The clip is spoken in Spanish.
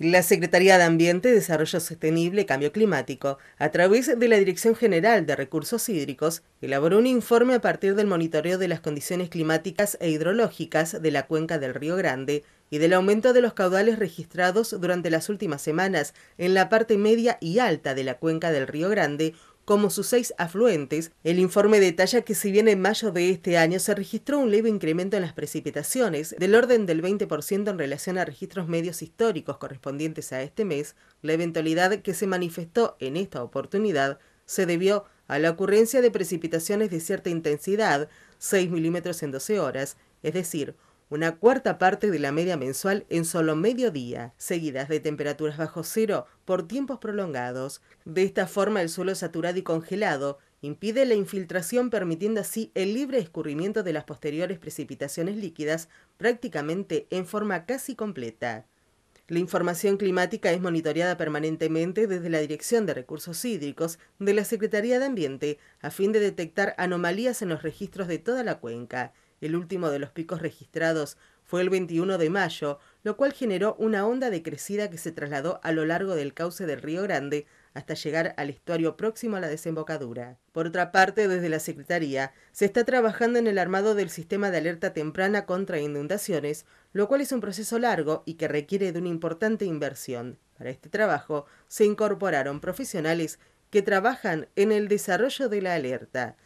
La Secretaría de Ambiente, Desarrollo Sostenible y Cambio Climático, a través de la Dirección General de Recursos Hídricos, elaboró un informe a partir del monitoreo de las condiciones climáticas e hidrológicas de la cuenca del Río Grande y del aumento de los caudales registrados durante las últimas semanas en la parte media y alta de la cuenca del Río Grande, como sus seis afluentes, el informe detalla que si bien en mayo de este año se registró un leve incremento en las precipitaciones, del orden del 20% en relación a registros medios históricos correspondientes a este mes, la eventualidad que se manifestó en esta oportunidad se debió a la ocurrencia de precipitaciones de cierta intensidad, 6 milímetros en 12 horas, es decir, una cuarta parte de la media mensual en solo medio día, seguidas de temperaturas bajo cero por tiempos prolongados. De esta forma, el suelo saturado y congelado impide la infiltración permitiendo así el libre escurrimiento de las posteriores precipitaciones líquidas prácticamente en forma casi completa. La información climática es monitoreada permanentemente desde la Dirección de Recursos Hídricos de la Secretaría de Ambiente a fin de detectar anomalías en los registros de toda la cuenca el último de los picos registrados fue el 21 de mayo, lo cual generó una onda de crecida que se trasladó a lo largo del cauce del Río Grande hasta llegar al estuario próximo a la desembocadura. Por otra parte, desde la Secretaría se está trabajando en el armado del sistema de alerta temprana contra inundaciones, lo cual es un proceso largo y que requiere de una importante inversión. Para este trabajo se incorporaron profesionales que trabajan en el desarrollo de la alerta.